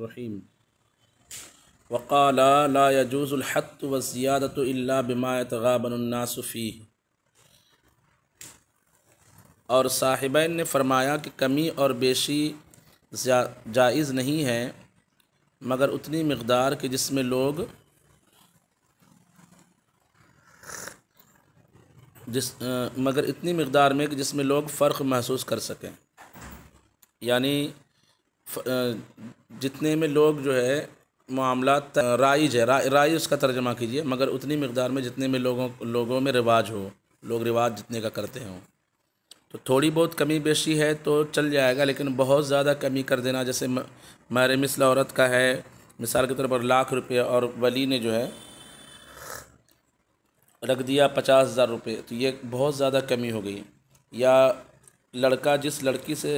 रहीम वक़ाला ला यजूज़ुलहत व ज़्यादत इल्ला बिमा तगाबननासफ़ी और साहिबान ने फरमाया कि कमी और बेशी जायज़ नहीं है मगर उतनी मकदार कि जिसमें लोग जिस आ, मगर इतनी मकदार में कि जिसमें लोग फ़र्क महसूस कर सकें यानी जितने में लोग जो है मामला राइज है रा, राइज उसका तर्जमा कीजिए मगर उतनी मकदार में जितने में लोगों लोगों में रिवाज हो लोग रिवाज जितने का करते हों तो थोड़ी बहुत कमी बेशी है तो चल जाएगा लेकिन बहुत ज़्यादा कमी कर देना जैसे मेरे मिसल औरत का है मिसाल के तौर पर लाख रुपये और वली ने जो है रख दिया पचास हज़ार रुपये तो ये बहुत ज़्यादा कमी हो गई या लड़का जिस लड़की से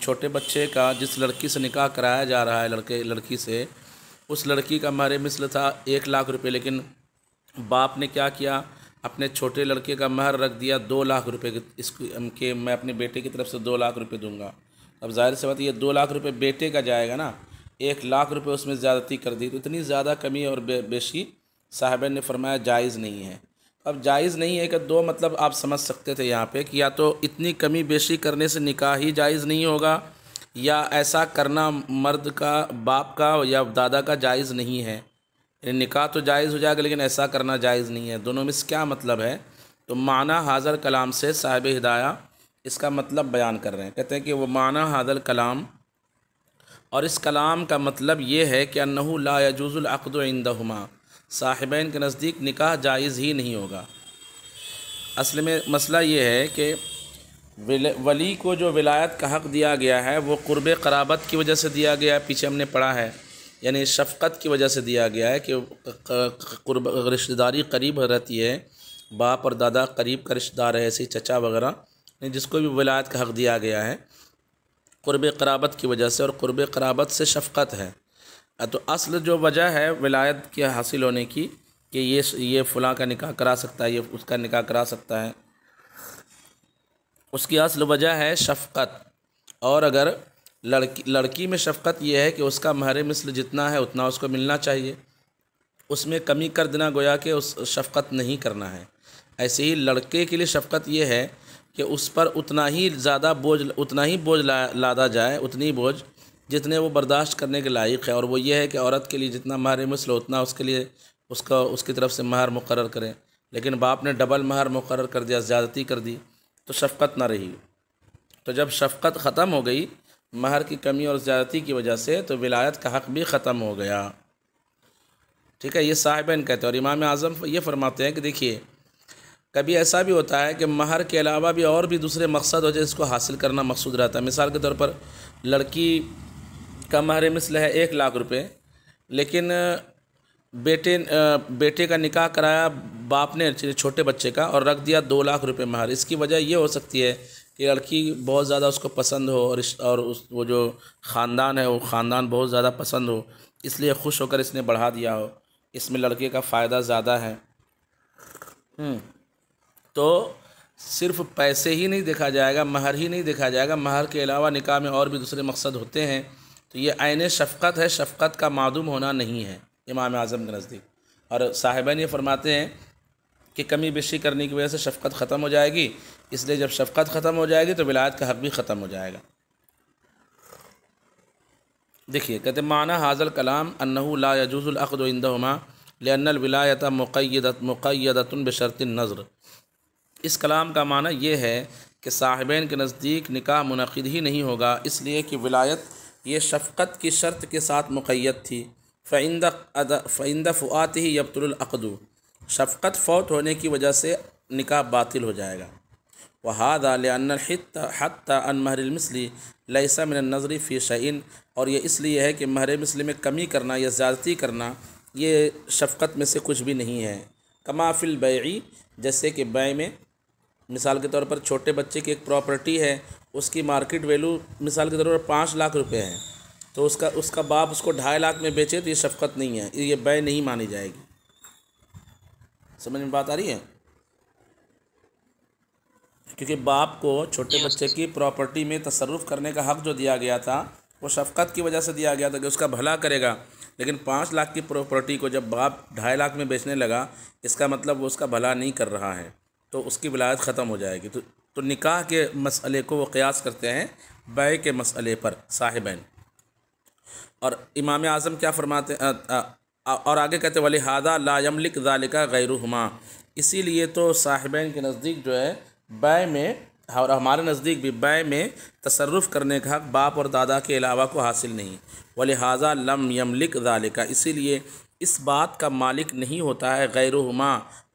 छोटे बच्चे का जिस लड़की से निकाह कराया जा रहा है लड़के लड़की से उस लड़की का महर मिसल था एक लाख रुपये लेकिन बाप ने क्या किया अपने छोटे लड़के का महर रख दिया दो लाख रुपये इसके मैं अपने बेटे की तरफ से दो लाख रुपये दूंगा अब जाहिर सी बात ये दो लाख रुपये बेटे का जाएगा ना एक लाख रुपये उसमें ज़्यादती कर दी तो इतनी ज़्यादा कमी और बेशी साहब ने फरमाया जायज़ नहीं है अब जायज़ नहीं है कि दो मतलब आप समझ सकते थे यहाँ पे कि या तो इतनी कमी बेशी करने से निकाह ही जायज़ नहीं होगा या ऐसा करना मर्द का बाप का या दादा का जायज़ नहीं है निकाह तो जायज़ हो जाएगा लेकिन ऐसा करना जायज़ नहीं है दोनों में से क्या मतलब है तो माना हाजर कलाम से साहिब हिदाया इसका मतलब बयान कर रहे हैं कहते हैं कि वह माना हाजर कलाम और इस कलाम का मतलब ये है कि अनहू ला यजूज़ुलअद इंदहुमा साहिबाइन के नज़दीक निकाह जायज़ ही नहीं होगा असल में मसला ये है कि वली को जो विलायत का हक़ दिया गया है वो क़ुरब कराबत की वजह से दिया गया है पीछे हमने पढ़ा है यानी शफ़क़त की वजह से दिया गया है कि रिश्तेदारी करीब रहती है बाप और दादा करीब का रिश्तेदार है ऐसे चचा वगैरह जिसको भी विलायत का हक़ दिया गया है क़ुरब कराबत की वजह से और क़ुरब कराबत से शफ़क़त है तो असल जो वजह है विलायत के हासिल होने की कि ये ये फ़लाँ का निकाह करा सकता है ये उसका निकाह करा सकता है उसकी असल वजह है शफ़क़त और अगर लड़की लड़की में शफ़क़त ये है कि उसका महर मिसल जितना है उतना उसको मिलना चाहिए उसमें कमी कर देना गोया कि उस शफ़क़त नहीं करना है ऐसे ही लड़के के लिए शफ़क़त ये है कि उस पर उतना ही ज़्यादा बोझ उतना ही बोझ ला, लादा जाए उतनी बोझ जितने वो बर्दाश्त करने के लायक है और वो ये है कि औरत के लिए जितना माहर मसल उतना उसके लिए उसका उसकी तरफ से महर मुकर करें लेकिन बाप ने डबल महर मुकर कर दिया ज़्यादती कर दी तो शफ़क़त ना रही तो जब शफ़क़त ख़त्म हो गई माहर की कमी और ज़्यादती की वजह से तो विलायत का हक़ भी ख़त्म हो गया ठीक है ये साहिबन कहते हैं और इमाम आज़म ये फरमाते हैं कि देखिए कभी ऐसा भी होता है कि महर के अलावा भी और भी दूसरे मकसद हो जाए इसको हासिल करना मकसूद रहता है मिसाल के तौर पर लड़की का महर मिसल है एक लाख रुपये लेकिन बेटे बेटे का निकाह कराया बाप ने छोटे बच्चे का और रख दिया दो लाख रुपए महर इसकी वजह ये हो सकती है कि लड़की बहुत ज़्यादा उसको पसंद हो और और उस वो जो ख़ानदान है वो ख़ानदान बहुत ज़्यादा पसंद हो इसलिए खुश होकर इसने बढ़ा दिया हो इसमें लड़के का फ़ायदा ज़्यादा है हम्म। तो सिर्फ पैसे ही नहीं देखा जाएगा महर ही नहीं देखा जाएगा महर के अलावा निकाह में और भी दूसरे मकसद होते हैं तो ये आयन शफ़क़त है शफ़क़त का मादूम होना नहीं है इमाम आज़म के नज़दीक और साहिबान ये फरमाते हैं कि कमी बेशी करने की वजह से शफ़क़त ख़त्म हो जाएगी इसलिए जब शफ़क़त ख़त्म हो जाएगी तो विलायत का हक भी ख़त्म हो जाएगा देखिए कहते माना हाजल कलाम अनहू ला यजूज़ुलअद इंदमा बशरत नज़र इस कलाम का माना यह है कि साहिबान के नज़दीक निका मनद ही नहीं होगा इसलिए कि विलायत ये शफ़क़त की शर्त के साथ मुकैत थी फ़ैंद फ़ैंद फ़ुआत ही यबतुलअदू शफ़क़त फ़ौत होने की वजह से निकाह बातिल हो जाएगा वहादात अन महर मसली लईसा मिन नजरी फ़ी शन और ये इसलिए है कि महर मसली में कमी करना या ज़्यादती करना ये शफ़क़त में से कुछ भी नहीं है कमाफिल बैगी जैसे कि बै में मिसाल के तौर पर छोटे बच्चे की एक प्रॉपर्टी है उसकी मार्केट वैल्यू मिसाल के तौर पर पाँच लाख रुपए है तो उसका उसका बाप उसको ढाई लाख में बेचे तो ये शफकत नहीं है ये बै नहीं मानी जाएगी समझ में बात आ रही है क्योंकि बाप को छोटे बच्चे की प्रॉपर्टी में तसरुफ करने का हक़ जो दिया गया था वो शफकत की वजह से दिया गया था कि उसका भला करेगा लेकिन पाँच लाख की प्रॉपर्टी को जब बाप ढाई लाख में बेचने लगा इसका मतलब वो उसका भला नहीं कर रहा है तो उसकी विलायत ख़त्म हो जाएगी तो तो निकाह के मसले को वो क़यास करते हैं बै के मसले पर साहिबन और इमाम आज़म क्या फरमाते आ, आ, और आगे कहते वाले हादा लायमलिक ज़ालिका इसी इसीलिए तो साहिबन के नज़दीक जो है बै में और हमारे नज़दीक भी बै में तसरफ़ करने का हक बाप और दादा के अलावा को हासिल नहीं वाले हाजा लम यमलिक ज़ालिका इसीलिए इस बात का मालिक नहीं होता है हमा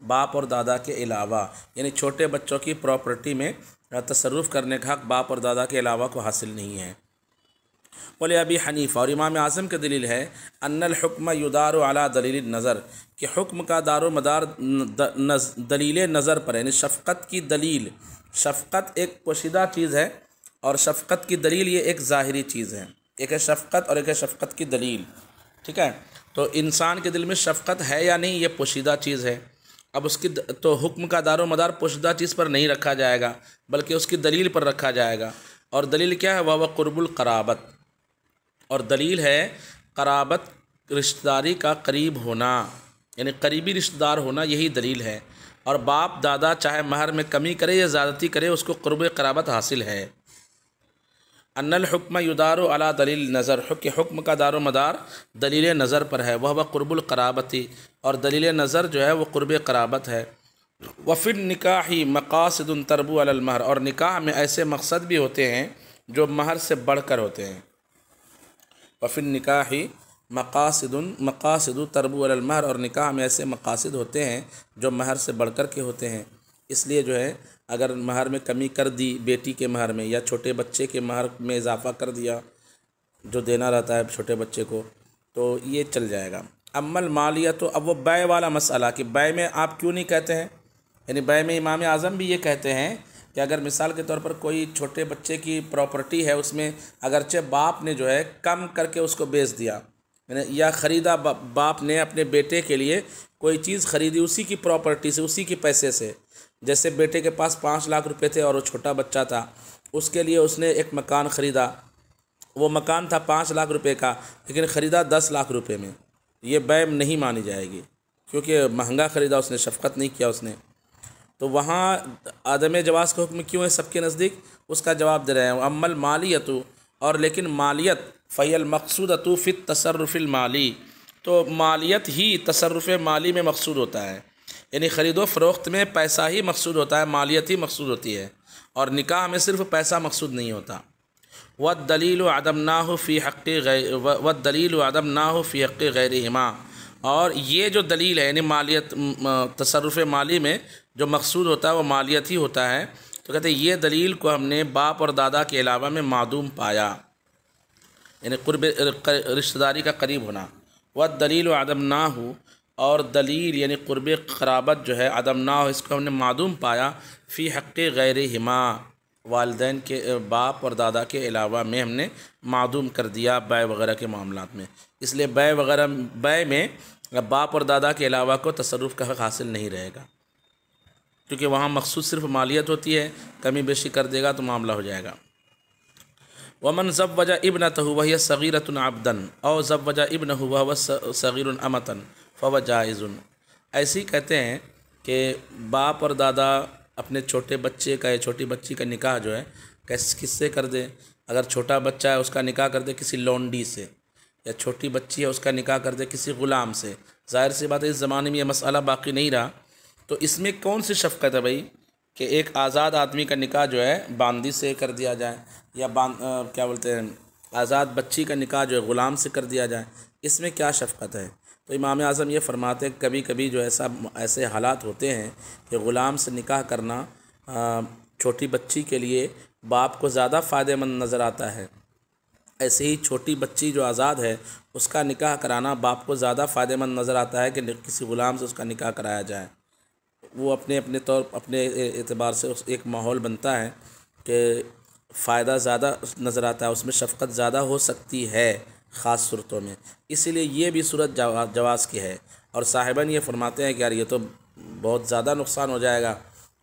बाप और दादा के अलावा यानी छोटे बच्चों की प्रॉपर्टी में तसरुफ़ करने का हक बाप और दादा के अलावा को हासिल नहीं है बोले अभी हनीफ़ और इमाम आज़म की दलील है अनलकम युदार अला दलील नज़र कि हुक्म का दार मदार दलील नज़र पर यानी शफ़क़त की दलील शफ़क़त एक पोशीदा चीज़ है और शफ़क़त की दलील ये एक ज़ाहरी चीज़ है एक है शफ़क़त और एक है शफ़क़त की दलील ठीक है तो इंसान के दिल में शफ़क़त है या नहीं ये पोशीदा चीज़ है अब उसकी तो हुक्म का दारो मदार पोशीदा चीज़ पर नहीं रखा जाएगा बल्कि उसकी दलील पर रखा जाएगा और दलील क्या है वह वर्बुल कराबत और दलील है कराबत रिश्तेदारी का करीब होना यानी करीबी रिश्तेदार होना यही दलील है और बाप दादा चाहे महर में कमी करे या ज़्यादती करे उसको क़ुरब कराबत हासिल है अनलकम युदार अला दलील नज़र के हुक्म का दारो मदार दलील नज़र पर है वह वह क़ुरबुल कराबती और दलील नज़र जो है वह क़ुरब कराबत है वफिर निका ही मकासद तरबू अलमहर और निकाह में ऐसे मकसद भी होते हैं जो महर से बढ़ कर होते हैं वफिन निका ही मकासद मकासद तरबू अलमहर और निकाह में ऐसे मकासद होते हैं जो महर से बढ़ कर के होते हैं इसलिए जो है अगर महार में कमी कर दी बेटी के महार में या छोटे बच्चे के महार में इजाफा कर दिया जो देना रहता है छोटे बच्चे को तो ये चल जाएगा अमल मालिया तो अब वो बाय वाला मसाला कि बाय में आप क्यों नहीं कहते हैं यानी बाय में इमाम आज़म भी ये कहते हैं कि अगर मिसाल के तौर पर कोई छोटे बच्चे की प्रॉपर्टी है उसमें अगरचे बाप ने जो है कम करके उसको बेच दिया यानी या ख़रीदा बाप ने अपने बेटे के लिए कोई चीज़ ख़रीदी उसी की प्रॉपर्टी से उसी के पैसे से जैसे बेटे के पास पाँच लाख रुपए थे और वो छोटा बच्चा था उसके लिए उसने एक मकान ख़रीदा वो मकान था पाँच लाख रुपए का लेकिन ख़रीदा दस लाख रुपए में ये बैम नहीं मानी जाएगी क्योंकि महंगा ख़रीदा उसने शफकत नहीं किया उसने तो वहाँ आदम जवास का हुक्म क्यों है सबके नज़दीक उसका जवाब दे रहे हैं अमल मालियतु और लेकिन मालियत फ़ैल मकसूद फित तसरफ़िल माली तो मालियत ही तसरफ़ माली में मकसूद होता है यानी ख़रीद व फरोख्त में पैसा ही मकसूद होता है मालियत ही मकसूद होती है और निकाह में सिर्फ पैसा मकसूद नहीं होता व दलील आदम ना हो फ़ी हक़ व दलील आदम ना हो फ़ी हक़ गैर हिमा और ये जो दलील है यानी मालियत तसरफ़ माली में जो मकसूद होता है वो मालियत ही होता है तो कहते हैं ये दलील को हमने बाप और दादा के अलावा में मदूम पाया यानी रिश्तेदारी का करीब होना व दलील आदम ना हो और दलील यानी क़ुरब खराबत जो है अदम ना हो इसको हमने मदूम पाया फ़ी हक़ गैर हिमा वालदे के बाप और दादा के अलावा में हमने मदूम कर दिया बै वगैरह के मामला में इसलिए बै वगैरह बै में बाप और दादा के अलावा को तसरुफ़ का हक हासिल नहीं रहेगा क्योंकि वहाँ मखसूस सिर्फ मालियत होती है कमी बेशी कर देगा तो मामला हो जाएगा वमन जब वजह इबन तो यह सगीरतन आबदन और जब वजह इब्न हुआ वह सगीरमतन फ़व जायज़ुन ऐसे ही कहते हैं कि बाप और दादा अपने छोटे बच्चे का या छोटी बच्ची का निकाह जो है कैसे किससे कर दे अगर छोटा बच्चा है उसका निकाह कर दे किसी लौंडी से या छोटी बच्ची है उसका निकाह कर दे किसी ग़ुलाम से ज़ाहिर सी बात है इस ज़माने में यह मसाला बाकी नहीं रहा तो इसमें कौन सी शफ़क़त है भाई कि एक आज़ाद आदमी का निकाह जो है बांदी से कर दिया जाए या बांध क्या बोलते हैं आज़ाद बच्ची का निकाह जो है ग़ुलाम से कर दिया जाए इसमें क्या शफ़क़त है तो इमाम आज़म ये फरमाते हैं कभी कभी जो ऐसा ऐसे हालात होते हैं कि ग़ुलाम से निकाह करना छोटी बच्ची के लिए बाप को ज़्यादा फ़ायदेमंद नज़र आता है ऐसे ही छोटी बच्ची जो आज़ाद है उसका निकाह कराना बाप को ज़्यादा फ़ायदेमंद नज़र आता है कि किसी ग़ुलाम से उसका निकाह कराया जाए वो अपने अपने तौर अपने एतबार से उस एक माहौल बनता है कि फ़ायदा ज़्यादा नज़र आता है उसमें शफकत ज़्यादा हो सकती है ख़ास सूरतों में इसीलिए ये भी सूरत जवा जवाज़ की है और साहिबन ये फरमाते हैं कि यार ये तो बहुत ज़्यादा नुकसान हो जाएगा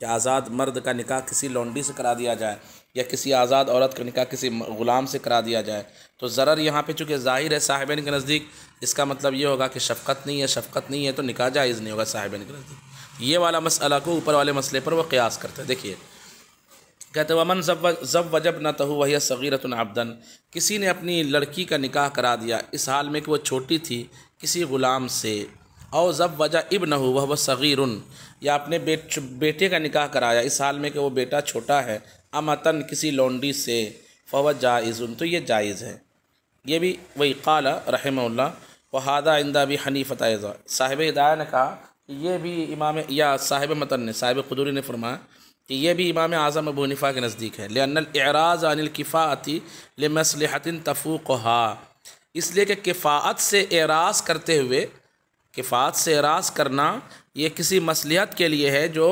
कि आज़ाद मर्द का निकाह किसी लॉन्डी से करा दिया जाए या किसी आज़ाद औरत का निकाह किसी ग़ुलाम से करा दिया जाए तो ज़र यहाँ पे चूँकि ज़ाहिर है साहिबन के नज़दीक इसका मतलब ये होगा कि शफ़क़त नहीं है शफ़क़त नहीं है तो निकाह जायज़ नहीं होगा साहिबन के नज़दीक ये वाला मसला को ऊपर वाले मसले पर वह क्यास करते हैं देखिए कहते वमन जब जब वजब न तो वही सगीरत आबदन किसी ने अपनी लड़की का निकाह करा दिया इस हाल में कि वह छोटी थी किसी ग़ुलाम से और जब वजह इब न हो वह वह सगीर या अपने बेट बेटे का निकाह कराया इस हाल में कि वो बेटा छोटा है अमतन किसी लौंडी से फ़व जायज़ तो ये जायज़ है ये भी वही काल रहम वहादा इंदा भी हनी फ़तः साहिब हिदाय ने कहा ये भी इमाम या साहिब मतन ने साहिब खुदूरी ने फरमाया कि यह भी इमाम आज़म अबू हनीफ़ा के नज़दीक है लेनराज़ अनिलकिफ़ाती लमसलहतिन हा इसलिए कि किफ़ात से एराज करते हुए किफ़ात से एराज करना ये किसी मसलहत के लिए है जो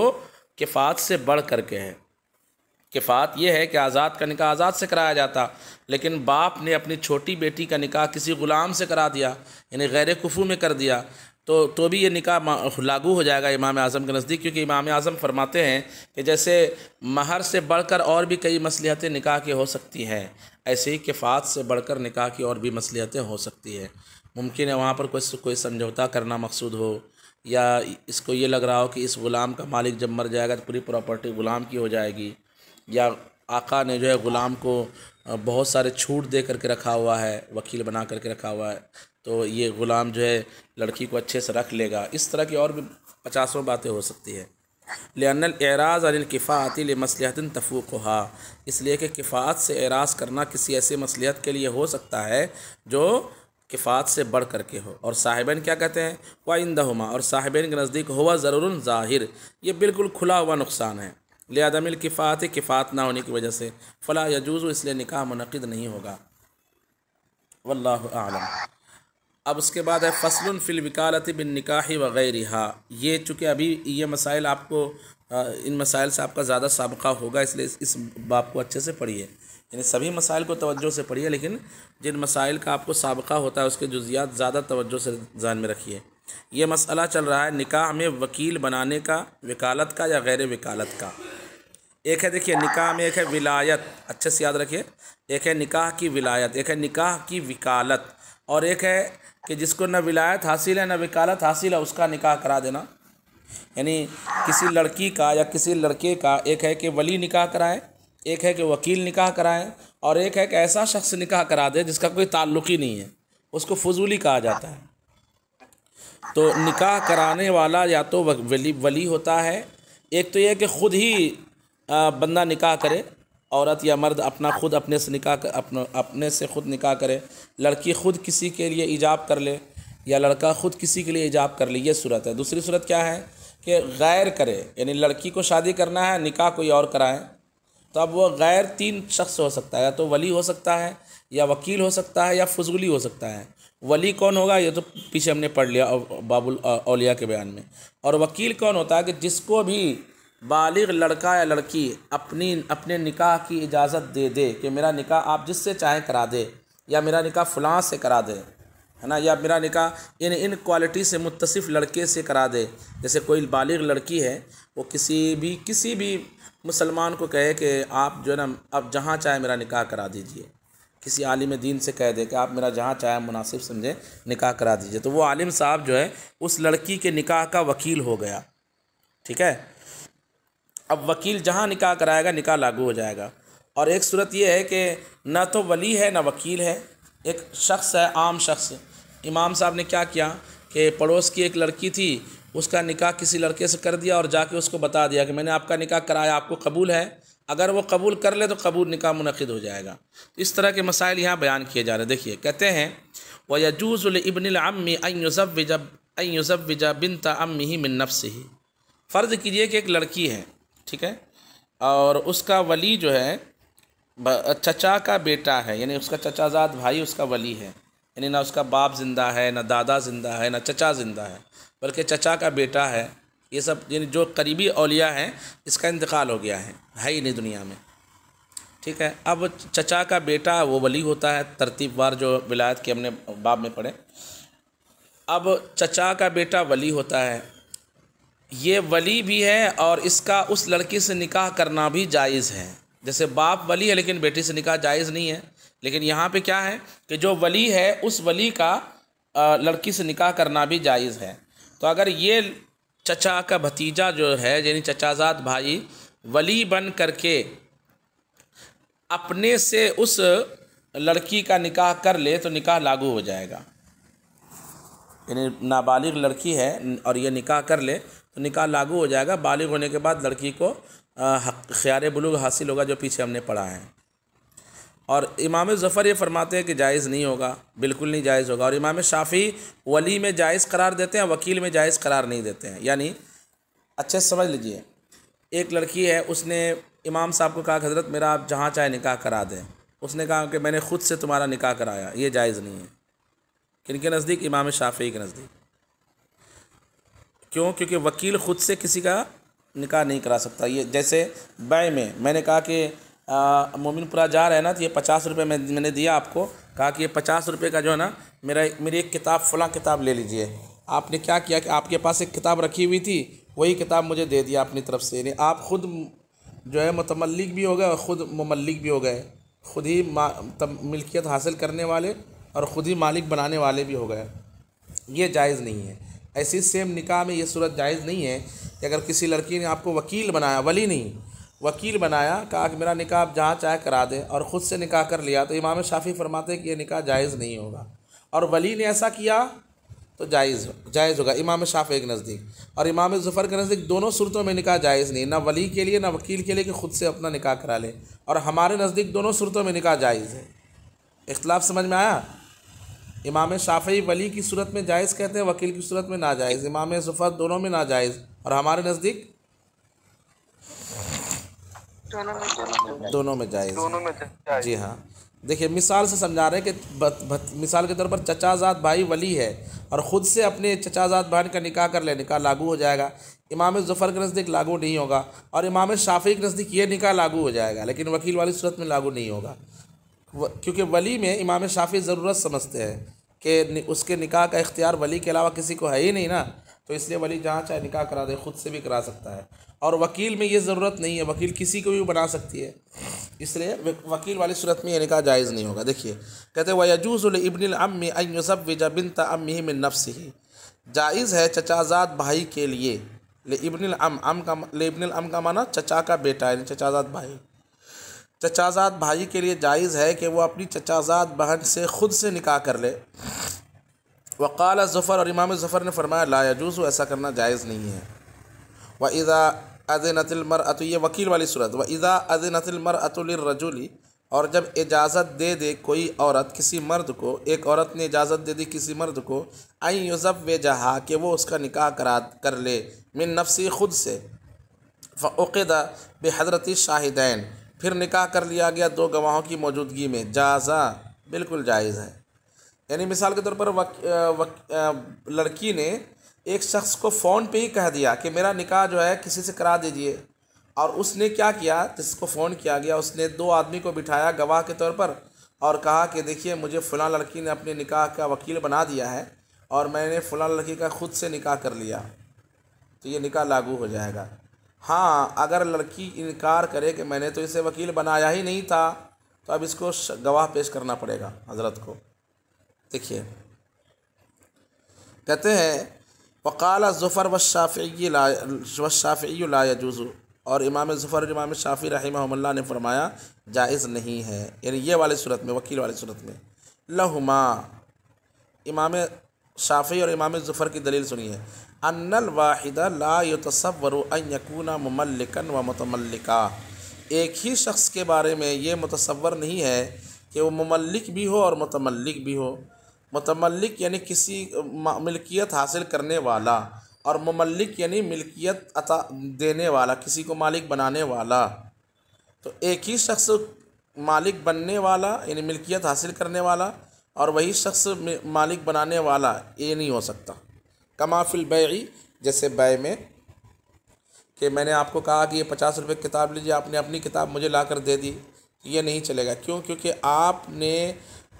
किफ़ात से बढ़ कर के है किफ़ात यह है कि आज़ाद का निकाह आज़ाद से कराया जाता लेकिन बाप ने अपनी छोटी बेटी का निकाह किसी ग़ुलाम से करा दिया यानी गैर कुफू में कर दिया तो तो भी ये निका लागू हो जाएगा इमाम आज़म के नज़दीक क्योंकि इमाम आज़म फरमाते हैं कि जैसे महर से बढ़कर और भी कई मसलहतें निकाह की हो सकती हैं ऐसे ही किफ़ात से बढ़कर निकाह की और भी मसलहतें हो सकती हैं मुमकिन है वहाँ पर कोई कोई समझौता करना मकसूद हो या इसको ये लग रहा हो कि इस ग़ुलाम का मालिक जब मर जाएगा तो पूरी प्रॉपर्टी ग़ुलाम की हो जाएगी या आका ने जो है ग़ुलाम को बहुत सारे छूट दे करके रखा हुआ है वकील बना करके रखा हुआ है तो ये ग़ुलाम जो है लड़की को अच्छे से रख लेगा इस तरह की और भी पचासों बातें हो सकती है लियानल एराज़ अनिलकिफ़ाती मसलहतिन तफूक हा इसलिए कि किफ़ात से एराज़ करना किसी ऐसे मसलहत के लिए हो सकता है जो किफ़ात से बढ़ करके हो और साहिबन क्या कहते हैं वाइंदहुमा और साहिबन के नज़दीक हुआ ज़रूर ज़ाहिर ये बिल्कुल खुला हुआ नुकसान है लियादमिल किफ़ात किफ़ात ना होने की वजह से फ़ला यजूज़ इसलिए निकाह मनद नहीं होगा वल्लम अब उसके बाद है फ़सल फ़िल वकालत बिन निकाही वगैरह ये चूँकि अभी ये मसाइल आपको इन मसाइल से आपका ज़्यादा सबका होगा इसलिए इस, बाप को अच्छे से पढ़िए यानी सभी मसाइल को तवज्जो से पढ़िए लेकिन जिन मसाइल का आपको सबका होता है उसके जुजियात ज़्यादा तवज्जो से जान में रखिए यह मसला चल रहा है निकाह में वकील बनाने का वकालत का या गैर वकालत का एक है देखिए निकाह में एक है विलायत अच्छे से याद रखिए एक है निकाह की विलायत एक है निकाह की वकालत और एक है कि जिसको न विलायत हासिल है न वकालत हासिल है उसका निकाह करा देना यानी किसी लड़की का या किसी लड़के का एक है कि वली निकाह कराएँ एक है कि वकील निकाह कराएँ और एक है कि ऐसा शख्स निकाह करा दे जिसका कोई ताल्लुक ही नहीं है उसको फजूली कहा जाता है तो निकाह कराने वाला या तो वली वली होता है एक तो यह कि ख़ुद ही बंदा निकाह करे औरत या मर्द अपना खुद अपने से निकाह अपने अपने से खुद निकाह करे लड़की खुद किसी के लिए ईजाब कर ले या लड़का खुद किसी के लिए ईजाब कर ले ये सूरत है दूसरी सूरत क्या है कि गैर करे यानी लड़की को शादी करना है निकाह कोई और कराएं तो अब वो गैर तीन शख्स हो सकता है या तो वली हो सकता है या वकील हो सकता है या फजगुली हो सकता है वली कौन होगा ये तो पीछे हमने पढ़ लिया बाबुल औलिया के बयान में और वकील कौन होता है कि जिसको भी बालिग लड़का या लड़की अपनी अपने निकाह की इजाज़त दे दे कि मेरा निकाह आप जिससे चाहें करा दे या मेरा निकाह फलां से करा दे है ना या मेरा निकाह इन इन क्वालिटी से मुतसिफ़ लड़के से करा दे जैसे कोई बालिग लड़की है वो किसी भी किसी भी मुसलमान को कहे कि आप जो है ना आप जहाँ चाहे मेरा निकाह करा दीजिए किसी आलिम दीन से कह दे कि आप मेरा जहाँ चाहे मुनासिब समझे निकाह करा दीजिए तो वो आलिम साहब जो है उस लड़की के निकाह का वकील हो गया ठीक है अब वकील जहाँ निकाह कराएगा निकाह लागू हो जाएगा और एक सूरत यह है कि ना तो वली है ना वकील है एक शख्स है आम शख्स इमाम साहब ने क्या किया कि पड़ोस की एक लड़की थी उसका निकाह किसी लड़के से कर दिया और जाके उसको बता दिया कि मैंने आपका निकाह कराया आपको कबूल है अगर वो कबूल कर ले तो कबूल निकाह मनद हो जाएगा इस तरह के मसाइल यहाँ बयान किए जा रहे हैं देखिए कहते हैं व अम्मी अयुज़ब विजब अयुज़ब विजा बिन तम ही मिन से ही फ़र्ज़ कीजिए कि एक लड़की है ठीक है और उसका वली जो है चचा का बेटा है यानी उसका चचाजाद भाई उसका वली है यानी ना उसका बाप ज़िंदा है ना दादा ज़िंदा है ना चचा ज़िंदा है बल्कि चचा का बेटा है ये सब यानी जो करीबी अलिया हैं इसका इंतकाल हो गया है है ही नहीं दुनिया में ठीक है अब चचा का बेटा वो वली होता है तरतीबवार जो विलायत के हमने बाब में पढ़े अब चचा का बेटा वली होता है ये वली भी है और इसका उस लड़की से निकाह करना भी जायज़ है जैसे बाप वली है लेकिन बेटी से निकाह जायज़ नहीं है लेकिन यहाँ पे क्या है कि जो वली है उस वली का लड़की से निकाह करना भी जायज़ है तो अगर ये चचा का भतीजा जो है यानी चचाजाद भाई वली बन करके अपने से उस लड़की का निकाह कर ले तो निकाह लागू हो जाएगा यानी नाबालिग लड़की है और ये निकाह कर ले तो निकाह लागू हो जाएगा बालिग होने के बाद लड़की को ख्यार बलूग हासिल होगा जो पीछे हमने पढ़ा है और इमाम ज़फ़र ये फरमाते हैं कि जायज़ नहीं होगा बिल्कुल नहीं जायज़ होगा और इमाम शाफ़ी वली में जायज़ करार देते हैं वकील में जायज़ करार नहीं देते हैं यानी अच्छे से समझ लीजिए एक लड़की है उसने इमाम साहब को कहा हज़रत मेरा आप जहाँ चाहे निकाह करा दें उसने कहा कि मैंने ख़ुद से तुम्हारा निकाह कराया ये जायज़ नहीं है किन के नज़दीक इमाम शाफ़ी के नज़दीक क्यों क्योंकि वकील ख़ुद से किसी का निकाह नहीं करा सकता ये जैसे बाय में मैंने कहा कि मोमिनपुरा जा रहे हैं ना तो ये पचास रुपये मैं मैंने दिया आपको कहा कि ये पचास रुपये का जो है ना मेरा मेरी एक किताब फला किताब ले लीजिए आपने क्या किया कि आपके पास एक किताब रखी हुई थी वही किताब मुझे दे दिया अपनी तरफ से यानी आप ख़ुद जो है मतमलिक भी हो गए और ख़ुद ममलिक भी हो गए खुद ही मिल्कियत हासिल करने वाले और ख़ुद ही मालिक बनाने वाले भी हो गए ये जायज़ नहीं है ऐसी सेम निकाह में ये सूरत जायज़ नहीं है कि अगर किसी लड़की ने आपको वकील बनाया वली नहीं वकील बनाया कहा कि मेरा निकाह आप जहाँ चाहे करा दें और ख़ुद से निकाह कर लिया तो इमाम शाफी फरमाते कि यह निकाह जायज़ नहीं होगा और वली ने ऐसा किया तो जायज़ जायज़ होगा इमाम शाफे के नज़दीक और इमाम ज़फ़र के नज़दीक दोनों सूरतों में निकाह जायज़ नहीं ना वली के लिए ना वकील के लिए कि ख़ुद से अपना निकाह करा ले और हमारे नज़दीक दोनों सूरतों में निकाह जायज़ है इख्तलाफ समझ में आया इमाम शाफी वली की सूरत में जायज़ कहते हैं वकील की सूरत में नाजायज़ इमाम जफ़त दोनों में नाजायज़ और हमारे नज़दीक दोनों में जायज़ दोनों में जी हाँ देखिए मिसाल से समझा रहे हैं कि मिसाल के तौर पर चचाजात भाई वली है और ख़ुद से अपने चचाज़ाद भाई का निकाह कर ले निकाह लागू हो जाएगा इमाम ज़फ़र के नज़दीक लागू नहीं होगा और इमाम शाफी के नज़दीक ये निकाह लागू हो जाएगा लेकिन वकील वाली सूरत में लागू नहीं होगा क्योंकि वली में इमाम शाफी ज़रूरत समझते हैं कि उसके निकाह का इख्तियार वली के अलावा किसी को है ही नहीं ना तो इसलिए वली जहाँ चाहे निकाह करा दे ख़ुद से भी करा सकता है और वकील में ये ज़रूरत नहीं है वकील किसी को भी बना सकती है इसलिए वकील वाली सूरत में यह निकाह जायज़ नहीं होगा देखिए कहते वजूज़ुल इबन अम्मी अयसब वजा बिन तम्मी में नफ्स ही जायज़ है चचाजाद भाई के लिए ले इबन अम अम का ले इबन अम का माना चचा का बेटा है चचाजाद भाई चचाजाद भाई के लिए जायज़ है कि वह अपनी चचाजाद बहन से ख़ुद से निकाह कर ले वक़ाल ज़फ़र और इमाम ज़फ़र ने फरमाया लाजूज़ ऐसा करना जायज़ नहीं है व इज़ा अजनतमर अतु ये वकील वाली सूरत व इज़ा अजनतमर अतुलरजुली और जब इजाज़त दे दे कोई औरत किसी मर्द को एक औरत ने इजाज़त दे दी किसी मर्द को आई युजब वे जहा कि वो उसका निकाह करा कर ले मिन नफसी ख़ुद से फ़ुदा बेहदरती शाहिदैन फिर निकाह कर लिया गया दो गवाहों की मौजूदगी में जायज़ा बिल्कुल जायज़ है यानी मिसाल के तौर पर वक, वक, लड़की ने एक शख्स को फ़ोन पे ही कह दिया कि मेरा निकाह जो है किसी से करा दीजिए और उसने क्या किया जिसको फ़ोन किया गया उसने दो आदमी को बिठाया गवाह के तौर पर और कहा कि देखिए मुझे फ़लाँ लड़की ने अपने निकाह का वकील बना दिया है और मैंने फ़लाँ लड़की का ख़ुद से निकाह कर लिया तो ये निकाह लागू हो जाएगा हाँ अगर लड़की इनकार करे कि मैंने तो इसे वकील बनाया ही नहीं था तो अब इसको गवाह पेश करना पड़ेगा हज़रत को देखिए कहते हैं वकाल ज़ुफ़र व शाफ़ी ला व शाफ़ी लाजूज़ और इमाम ज़फ़र इमाम शाफ़ी रहमल्ला ने फरमाया जायज़ नहीं है यानी ये वाले सूरत में वकील वाले सूरत में लहुमा इमाम शाफ़ी और इमाम ज़ुफ़र की दलील सुनिए अन्नल वाहिदा ला युतसवर यकूना ममलिकन व मतमलिका एक ही शख्स के बारे में ये मतसवर नहीं है कि वो ममलिक भी हो और मतमलिक भी हो मतमलिक यानी किसी मिल्कियत हासिल करने वाला और ममलिक यानी मिल्कियत अता देने वाला किसी को मालिक बनाने वाला तो एक ही शख्स मालिक बनने वाला यानी मिल्कियत हासिल करने वाला और वही शख्स मालिक बनाने वाला ये नहीं हो सकता कमाफिल बैगी जैसे बै में कि मैंने आपको कहा कि ये पचास रुपये किताब लीजिए आपने अपनी किताब मुझे ला कर दे दी ये नहीं चलेगा क्यों क्योंकि आपने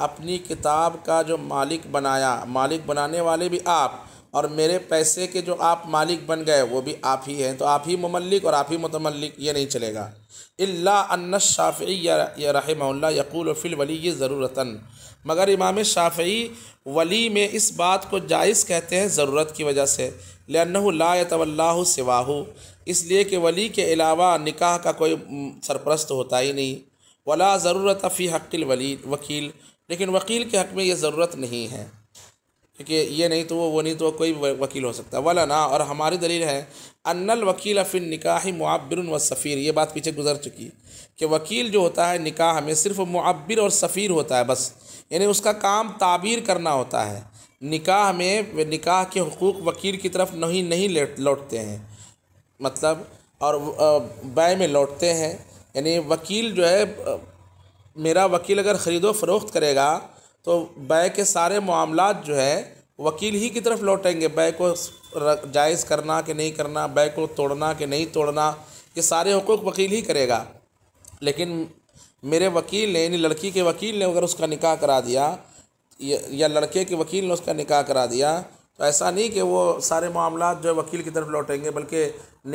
अपनी किताब का जो मालिक बनाया मालिक बनाने वाले भी आप और मेरे पैसे के जो आप मालिक बन गए वो भी आप ही हैं तो आप ही ममलिक और आप ही मतमलिक ये नहीं चलेगा अल्ला शाफ़ी या रहमल्ला यकूल फ़िल वली ये ज़रूरता मगर इमाम शाफ़ी वली में इस बात को जायज़ कहते हैं ज़रूरत की वजह से लातवल्ला सिवाहू इसलिए कि वली के अलावा निकाह का कोई सरपरस्त होता ही नहीं वला ज़रूरत फ़ी हक़िल वली वकील लेकिन वकील के हक़ में यह ज़रूरत नहीं है क्योंकि ये नहीं तो वो वो नहीं तो कोई वकील हो सकता वाला ना और हमारी दलील है अनल वकील फिन निकाह मुआबिर व सफ़ीर ये बात पीछे गुजर चुकी है कि वकील जो होता है निकाह में सिर्फ मुआबिर और सफ़ीर होता है बस यानी उसका काम ताबीर करना होता है निकाह में निकाह के हकूक़ वकील की तरफ नहीं नहीं लौटते हैं मतलब और बाय में लौटते हैं यानी वकील जो है मेरा वकील अगर ख़रीदो फरोख्त करेगा तो बै के सारे मामला जो है वकील ही की तरफ लौटेंगे बै को जायज़ करना कि नहीं करना बै को तोड़ना कि नहीं तोड़ना ये सारे हकूक वकील ही करेगा लेकिन मेरे वकील ने यानी लड़की के वकील ने अगर उसका निकाह करा दिया या लड़के के वकील ने उसका निकाह करा दिया तो ऐसा नहीं कि वो सारे मामला जो वकील की तरफ लौटेंगे बल्कि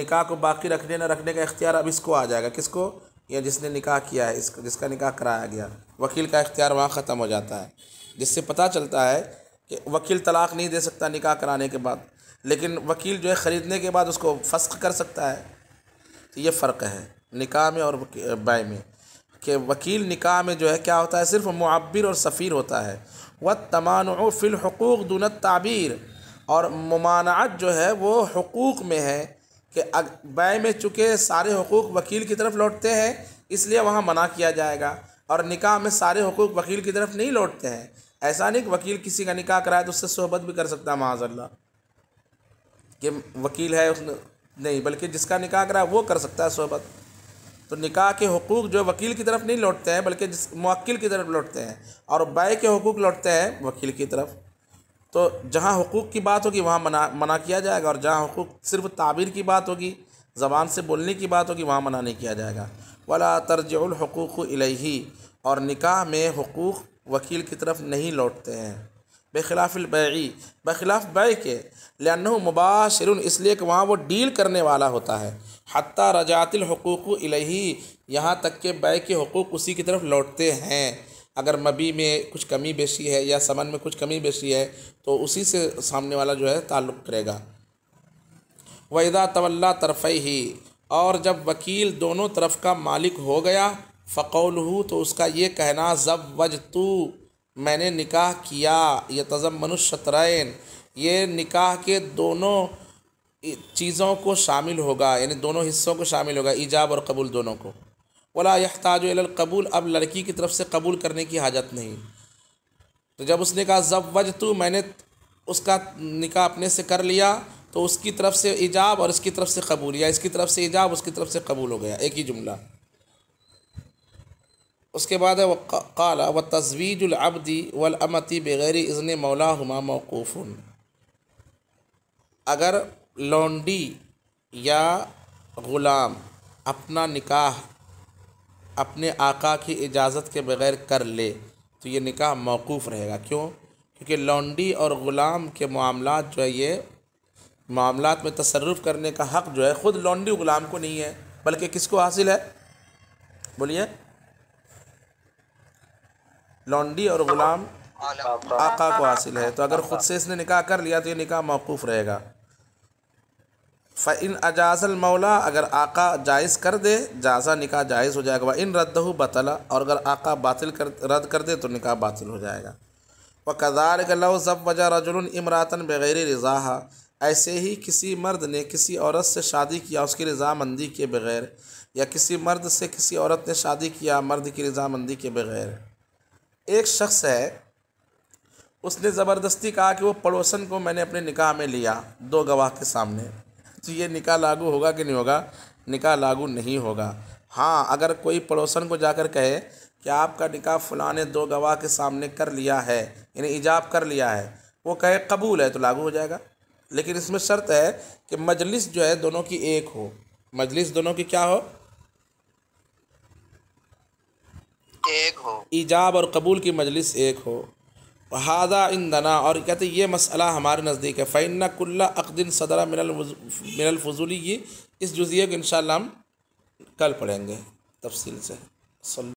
निकाह को बाकी रखने न रखने का इख्तियार अब इसको आ जाएगा किसको या जिसने निकाह किया है इसका जिसका निकाह कराया गया वकील का इख्तियार वहाँ ख़त्म हो जाता है जिससे पता चलता है कि वकील तलाक़ नहीं दे सकता निकाह कराने के बाद लेकिन वकील जो है ख़रीदने के बाद उसको फस्क कर सकता है तो ये फ़र्क है निकाह में और बाय में कि वकील निकाह में जो है क्या होता है सिर्फ मुआबिर और सफ़ीर होता है व तमान फ़िलहूक दुनत ताबीर और ममानात जो है वो हकूक़ में है कि बै में चुके सारे हकूक़ वकील की तरफ लौटते हैं इसलिए वहाँ मना किया जाएगा और निकाह में सारे हकूक़ वकील की तरफ नहीं लौटते हैं ऐसा नहीं कि वकील किसी का निकाह कराए तो उससे सोहबत भी कर सकता है माजल्ला कि वकील है उसने नहीं बल्कि जिसका निकाह कराया वो कर सकता है सोहबत तो निकाह के हकूक़ जो वकील की तरफ नहीं लौटते हैं बल्कि जिस मुक्ल की तरफ लौटते हैं और बाय के हकूक़ लौटते हैं वकील की तरफ तो जहाँ हकूक़ की बात होगी वहाँ मना मना किया जाएगा और जहाँ हकूक़ सिर्फ ताबीर की बात होगी ज़बान से बोलने की बात होगी वहाँ मना नहीं किया जाएगा वाला तरजहक़ूक़ इलही और निकाह में हकूक़ वकील की तरफ नहीं लौटते हैं बखिलाफ़िल बी बेखिलाफ़ बै के लान मुबाशर इसलिए कि वहाँ वो डील करने वाला होता है हती रजातिल हकूक़ इलही यहाँ तक के बै के हकूक़ उसी की तरफ लौटते हैं अगर मबी में कुछ कमी बेशी है या समन में कुछ कमी बेशी है तो उसी से सामने वाला जो है ताल्लुक़ करेगा वैदा तवल्ला तरफ़ ही और जब वकील दोनों तरफ का मालिक हो गया फ़कौल तो उसका ये कहना जब वज तू मैंने निकाह किया यह तजम मनुष्यतरैन ये निकाह के दोनों चीज़ों को शामिल होगा यानी दोनों हिस्सों को शामिल होगा ईजाब और कबूल दोनों को वला यहताज कबूल अब लड़की की तरफ से कबूल करने की हाजत नहीं तो जब उसने कहा जब वज तो मैंने उसका निकाह अपने से कर लिया तो उसकी तरफ से इजाब और इसकी तरफ से कबूल या इसकी तरफ से इजाब उसकी तरफ से कबूल हो गया एक ही जुमला उसके बाद है काला व तजवीज़ुलबदी वलअमती बग़ैर इज़न मौला हमा मौकूफ़ अगर लौंडी या ग़ुलाम अपना निकाह अपने आका की इजाज़त के बग़ैर कर ले तो ये निकाह मौकूफ़ रहेगा क्यों क्योंकि लॉन्डी और ग़ुलाम के मामला जो है ये मामला में तसरफ़ करने का हक़ जो है ख़ुद लॉन्डी ग़ुलाम को नहीं है बल्कि किसको हासिल है बोलिए लॉन्डी और ग़ुलाम आका को हासिल है तो अगर ख़ुद से इसने निकाह कर लिया तो ये निकाह मौकूफ़ रहेगा फ़िन अजाजल मौला अगर आका जायज़ कर दे जाजा निकाह जायज़ हो जाएगा वह इन रद्द बतला और अगर आका बातिल कर रद्द कर दे तो निकाह बातिल हो जाएगा व कदार लव जब वजह रजुल इमरातन बग़ैर रज़ा ऐसे ही किसी मर्द ने किसी औरत से शादी किया उसकी रजामंदी के बग़ैर या किसी मर्द से किसी औरत ने शादी किया मर्द की रजामंदी के बग़ैर एक शख्स है उसने ज़बरदस्ती कहा कि वो पड़ोसन को मैंने अपने निकाह में लिया दो गवाह के सामने तो ये निकाह लागू होगा कि नहीं होगा निकाह लागू नहीं होगा हाँ अगर कोई पड़ोसन को जाकर कहे कि आपका निकाह फ़लाने दो गवाह के सामने कर लिया है यानी ईजाब कर लिया है वो कहे कबूल है तो लागू हो जाएगा लेकिन इसमें शर्त है कि मजलिस जो है दोनों की एक हो मजलिस दोनों की क्या हो एक हो ईजाब और कबूल की मजलिस एक हो वहादा इंदना और कहते ये मसला हमारे नज़दीक है फ़ैन कुल्ला अकदिन सदरा मिनल मिनल फजूली ये इस जुजिए को इन हम कल पढ़ेंगे तफसील से